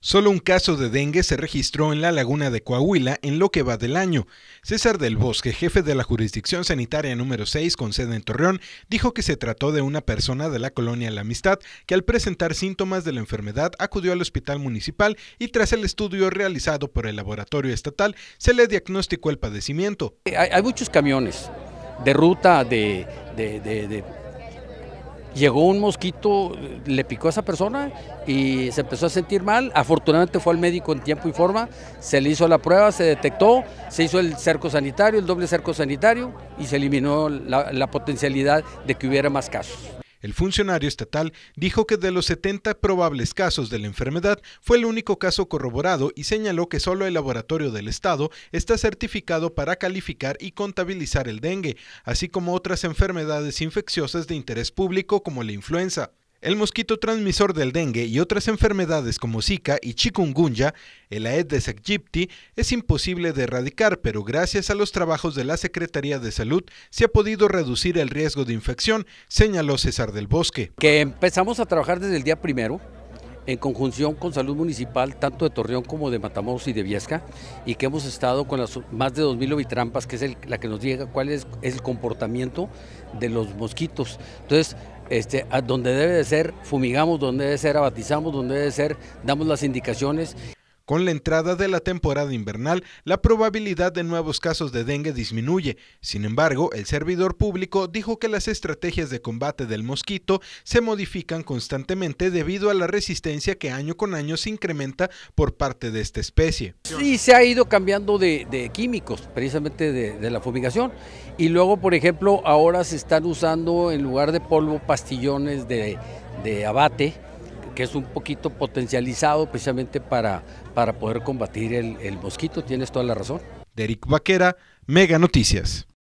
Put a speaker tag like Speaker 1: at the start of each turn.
Speaker 1: Solo un caso de dengue se registró en la laguna de Coahuila en lo que va del año. César del Bosque, jefe de la jurisdicción sanitaria número 6 con sede en Torreón, dijo que se trató de una persona de la colonia La Amistad que al presentar síntomas de la enfermedad acudió al hospital municipal y tras el estudio realizado por el laboratorio estatal se le diagnosticó el padecimiento. Hay, muchos camiones de ruta de
Speaker 2: llegó un mosquito, le picó a esa persona y se empezó a sentir mal. Afortunadamente fue al médico en tiempo y forma, se le hizo la prueba, se detectó, se hizo el cerco sanitario, el doble cerco sanitario y se eliminó la, potencialidad
Speaker 1: de que hubiera más casos. El funcionario estatal dijo que de los 70 probables casos de la enfermedad fue el único caso corroborado y señaló que solo el laboratorio del Estado está certificado para calificar y contabilizar el dengue, así como otras enfermedades infecciosas de interés público como la influenza. El mosquito transmisor del dengue y otras enfermedades como Zika y chikungunya, el Aedes aegypti, es imposible de erradicar, pero gracias a los trabajos de la Secretaría de Salud se ha podido reducir el riesgo de infección, señaló César del Bosque. Que empezamos a trabajar desde el día primero en
Speaker 2: conjunción con Salud Municipal, tanto de Torreón como de Matamoros y de Viesca, y que hemos estado con las más de 2.000 ovitrampas, que es la que nos llega cuál es, es el comportamiento de los mosquitos. Entonces, este, donde debe de ser, fumigamos donde debe ser, abatizamos donde
Speaker 1: debe ser, damos las indicaciones. Con la entrada de la temporada invernal, la probabilidad de nuevos casos de dengue disminuye. Sin embargo, el servidor público dijo que las estrategias de combate del mosquito se modifican constantemente debido a la resistencia que año con año se incrementa por parte de esta especie.
Speaker 2: Sí, se ha ido cambiando de, químicos, precisamente de, la fumigación. Y luego, por ejemplo, ahora se están usando en lugar de polvo pastillones de abate que es un poquito potencializado precisamente para, para poder combatir el, mosquito. Tienes toda la razón. Derek Vaquera, Mega Noticias.